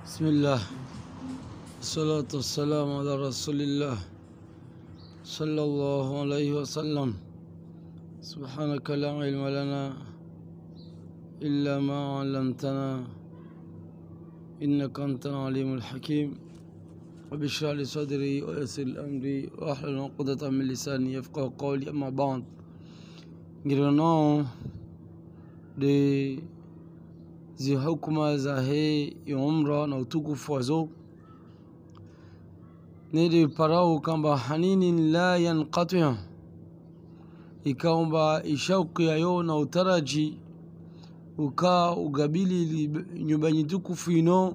بسم الله الصلاة والسلام على رسول الله صلى الله عليه وسلم سبحانك لا علم لنا إلا ما علمتنا إنك أنت العليم الحكيم وبشرى لصدري صدري ويسر أمري واحلل العقدة من لساني يفقه قولي أما بعد Nous دي zihukuma za he umra na utukufu wazo parau kamba haninin la yanqatia ikaomba ishauku yayo na utaraji uka ugabili nyumbani tukufu ino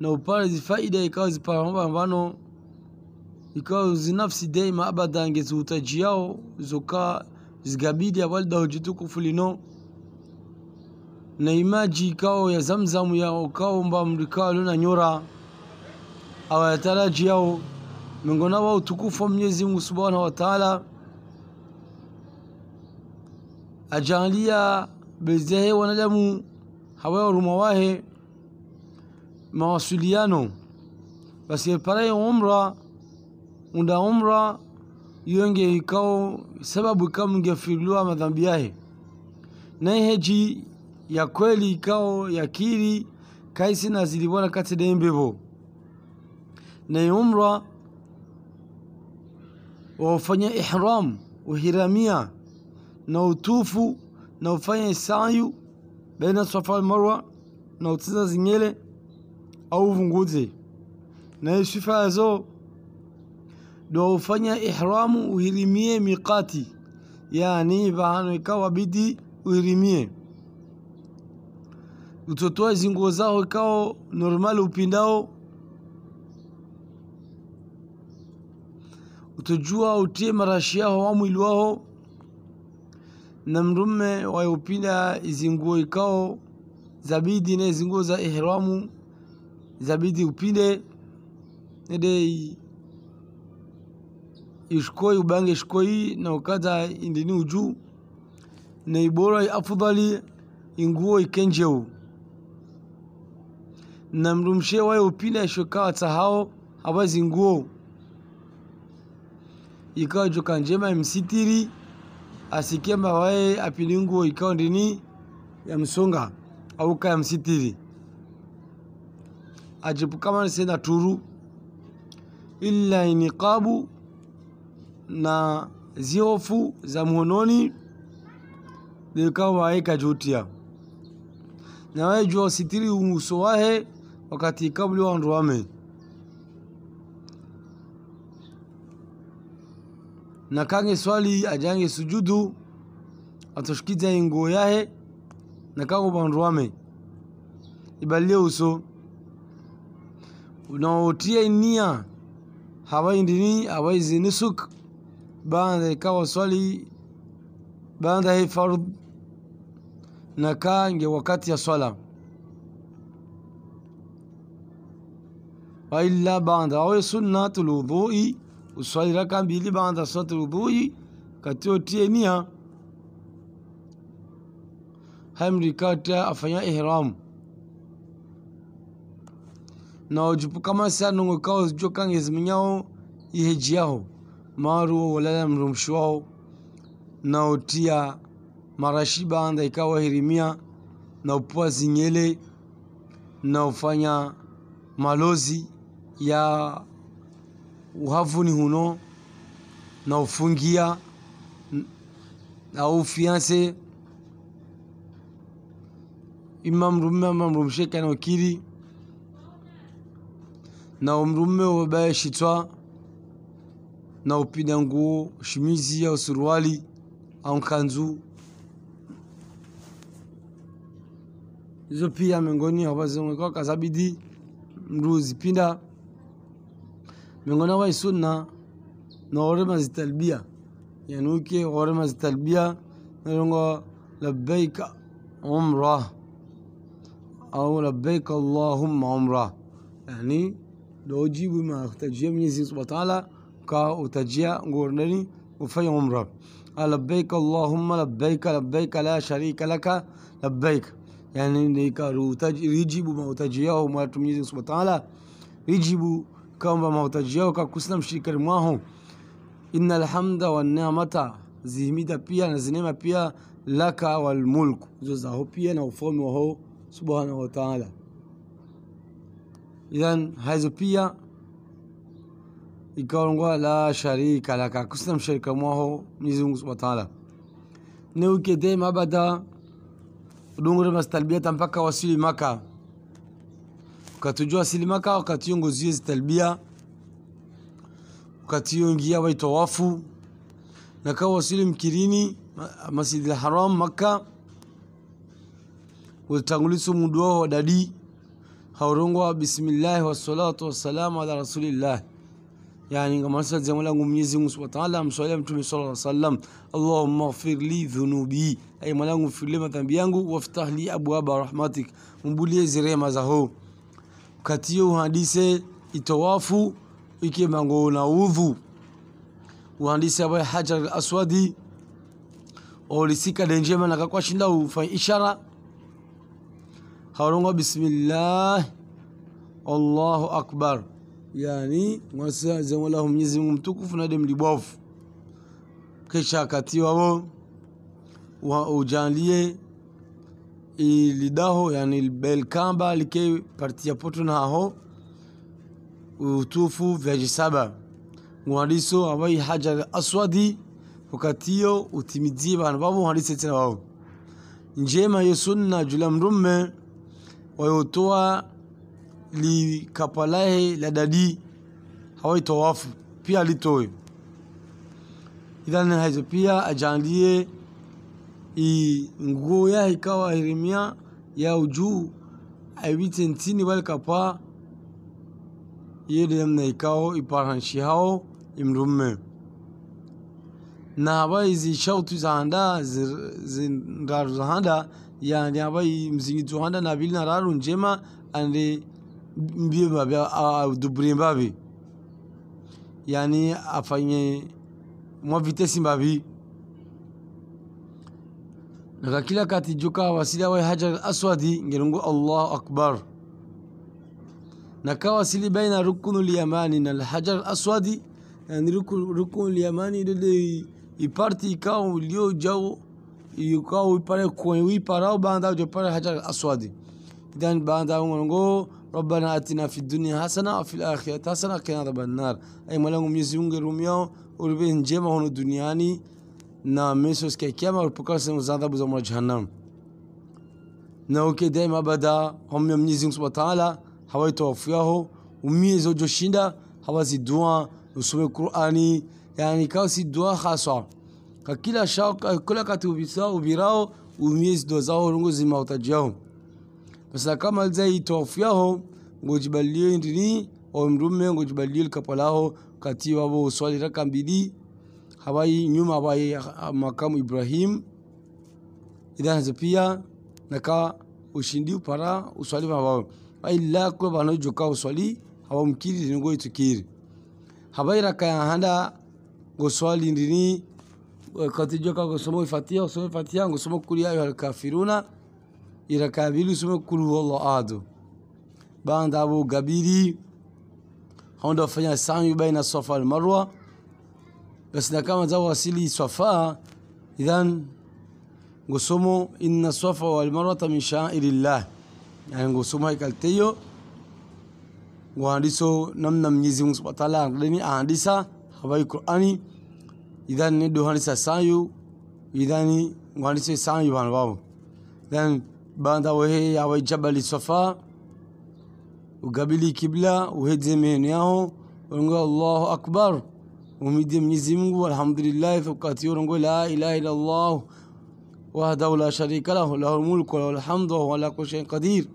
na upare zifaida ikawa mbano ikawa zinafsi daima abada angeziutaji yao zoka ya awali daujitukufu lino na imaji ikao ya zamzamu yao mba mlikalo luna nyora awayataraji yao miongona wao utukufu wa mnyezi Mungu Subhanahu wa Ta'ala ajalia bezehe wanadamu hawa hawayoruma wahe mawasiliano basiyeparaye umra unda umra yonge ikao sababu ikamungefirilwa madhambi yahe na heji ya kweli ikao kiri kaisi nazilibona katide imbibo na umra waufanya ihram uhiramia na utufu na ufanya sayu baina safa marwa na utiza zingele au uvunguze na sifa yazo ndo ufanya ihramu uhirimie mikati yani baano ikawa bidi uhirimie utotoa zinguo zao ikao normal upindao utojua utie marashi yao wa mwili wao na mrume wayopinda izinguo ikao zabidi ne zinguo za ihramu zabidi upinde nedei ishkoi ubange ishkoi na ukata indini uju na ibora afudhali inguo ikenjeu na mrumshe waye upina ashokawa tsahao abazi nguo ikawa joka njema imsitiri asikemba waye apili nguo ikawa ndini yamsonga auka yamsitiri ajipukama sena turu ila inikabu na ziofu za mhononi ikawa waye kajutia na waye jua usitiri uso wahe wakati kabli wandu wame na kange swali ajange sujudu atoshikiza inguo yahe na kango bandu wame ibalie uso unaotia nia hawaindini hawaizi nusuk baanda ikawa swali baanda ya fardh na kange wakati ya swala illa banda awe sunnatul wudhui uswali raka mbili banda sunnatul wudhui katiotie nia hamrikata afanya ihramu na ojupu kama sa nungo kao zijo kange zimenyaho iheji maru walala mrumshi wao na otia marashi banda ikawa hirimia na upua zingele na ufanya malozi ya uhavuni huno na ufungia na ufiance ima mrume ama mrumsheka na ukiri na mrume ubaya shitwa na upida nguo shimizi ya usuruali au kanzu hizo pia miongoni ya wazee kwa kasabidi mruzi pinda miongoni wao sunna na orema zitalbia yanuke orema zitalbia narongo labbaik umra au labbaik allahumma umra yani dojibu ma tajia mwenyezi subhanahu wa ta'ala ka utajia ngornani ufanye umra لبيك اللهم لبيك لبيك لا شريك لك لبيك يعني نيكا روتاج يجب ما تجياه ما تميز سبحانه وتعالى يجب كم بموت جوكا كسلم شكر ما هو إن الحمد والنعمة زهمدا بيا نزنيما بيا لك والملك جزاه بيا نوفم وهو سبحانه وتعالى إذن هذا بيا يقولون لا شريك لك كسلم شركة ما هو نزوم سبحانه وتعالى نوكي دي مبدا دونغر مستلبية تنبكا وسيلي مكة ukatujua silimaka wakati yongoziye zitalbia wakati yongia waitawafu na wasili mkirini masjidil haram makka utangulizo mudu wao wadadi haurungwa bismillahi wassalatu wassalamu ala rasulillah yani ngamalisa jambo langu Mwenyezi Mungu Subhanahu wa Ta'ala, mswalia Mtume sallallahu alaihi wasallam, Allahumma ighfir li dhunubi, ay malangu firile madhambi yangu, waftah li abwaba rahmatik, mbulie zirema za ho katiyo uhandise itowafu na uvu uhandise abaye hajar al aswadi olisika denjema nakakwashinda ufanye ishara haronga bismillah allahu akbar yani mwasazemolahu mwenyezi mungu mtukufu nade mlibofu kisha katiwavo ujalie ilidaho yani belkamba likei poto na ho utufu saba muhadiso ambaye haja aswadi wakatiyo utimizie bantu babu muhadisi tena wao njema hiyo sunna julam rumme wayotoa li likapalahe la dadi hawai tawafu pia alitoe idhan hizo pia ajandie nguo ikawa asilimia ya juu aibite ntini walikapa yedemna ikao iparanshi hao imrume na abai zishautu zahanda zindaru zahanda yani abai mzingi zuhanda na bili nararu njema andi mbie babi dubri mbabi yani afanye mwa vitesi mbabi daga kila kati jokawa sila wai hajar aswadi ngelungu allahu akbar nakawa sili baina rukunu liyamani na hajar aswadi yani rukunu liyamani dede iparti ikawa ulio jawo ikawa ipare kwenye wiparao baanda ujapare hajar aswadi idan baanda ungongo ربنا اتنا في الدنيا حسنه وفي الاخره حسنه وقنا عذاب النار اي ملهم يزونغ روميو وربين جيما هون دنياني na mimi उसके क्या मैं पुकार से ज़्यादा बुजुर्ग jahannam na ukedai mabada hamya Mwenyezi Mungu Subhanahu wa Ta'ala hawaitowafuyaho umie zojo shinda hawazidua usome Qur'ani yani kao si dua khaswa ka kila shauka kila kati ubisa ubirao umie zidua zao rungu zima utajao basa kama zai towafuyaho ngojibalie ndini omrume ngojibalie kapalaho kati wabo uswali raka mbili Hawayi nyuma hawayi makamu Ibrahim idansa pia naka ushindi upara uswali hawawe ila kule bano joka uswali hawamkiri ningo itukiri habayi raka handa goswali ndini kati joka gosoma ifatia gosoma ifatia gosoma kulia yuhal kafiruna irakabili usome kulu wallahu adu banda abu gabiri haonda fanya sangu baina safa al marwa بس ده كما زو وسيلي صفاء إذا غصومو إن الصفا والمروة من شائر الله يعني غصوم هاي قسموا هيكلتيو نم نمنا ميزي سبحانه وتعالى لني أهندسا هواي قرآني إذا ندو هندسا سايو إذا ني وهندسا سايو بان بابو إذا باندا وهي يا وي جبل الصفا وقبلي كبلة وهي زمين ياهو ونقول الله أكبر وميديم نزيمو والحمد لله فكاتيور نقول لا إله إلا الله وهذا ولا شريك له له الملك وله الحمد وهو على كل شيء قدير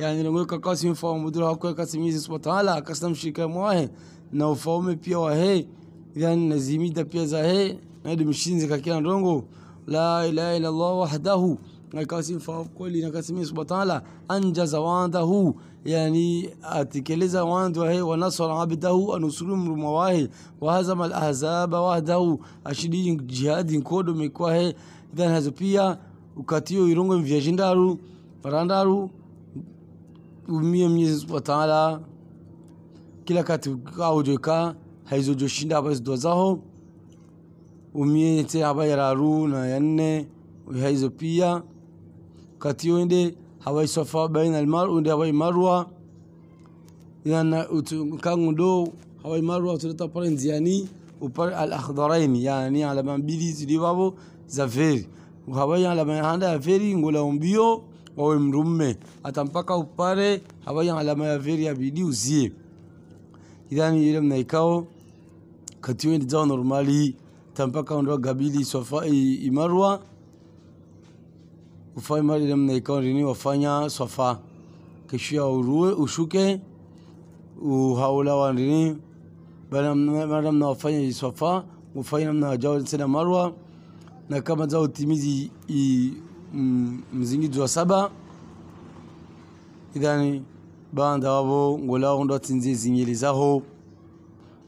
يعني نقول كقاسم فهو مدير هكو كاسم يزيس وتعالى كاسم شيكا مواهي نو فهو مبيا وهي يعني نزيمي دا بيزا هي نادي مشين زكا كيان رونغو لا إله إلا الله وحده نقاسم فهو كل نقاسم يزيس وتعالى أنجز وانده yani atekeleza wando he wanasara abdahu anusuru wahe wahazama alahzaba wahdahu ashidi jihadi nkodo mekwahe idhan hazo pia ukatiyo irongo mvyaji ndaru farandaru umie mnyezi wa kila kati aujoka haizojoshinda hapa zidwa zaho umie te hapa yararu na yanne haizo pia katiyo ende أوي صفاء بين المرء وأوي مروة يعني كان دو أوي مروة وتلتا برين زياني وبر الأخضرين يعني على من بيدي تليبابو زفير وهوي على من هاندا أفيري نقول أمبيو wawe mrume hata mpaka upare habaya alama ya veri ya bidii uzie idhani ile mnaikao katiwe ndizao normali tampaka ondoa gabili sofa imarwa kufanya ile mnaikarini wafanya swafa kisha urue ushuke uhaula wa ndini mara mnawafanya swafa ufanye mna jao sana marwa na kama za utimizi i mm, mzingi wa saba idhani banda wabo ngolao ndo tinzi zingili zaho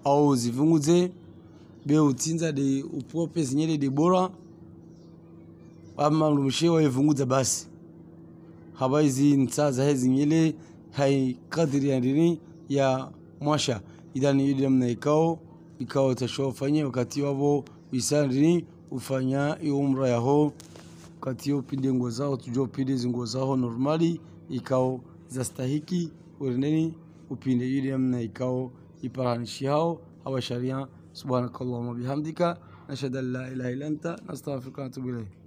au zivunguze be utinza de upope zinyele de bora ama mrumshewa evunguza basi habaizi nsaza hezingile hai kadri ya nini ya mwasha idani yule mna ikao ikao tashofanye wakati wabo nini ufanya umra yaho wakati pindi nguo zao tujua pindi zinguo zao normali ikao zastahiki ureneni upinde yule mna ikao iparanishi hao hawa sharia subhanakallahuma bihamdika nashhadu an la ilaha illa anta nastaghfiruka wa natubu ilayk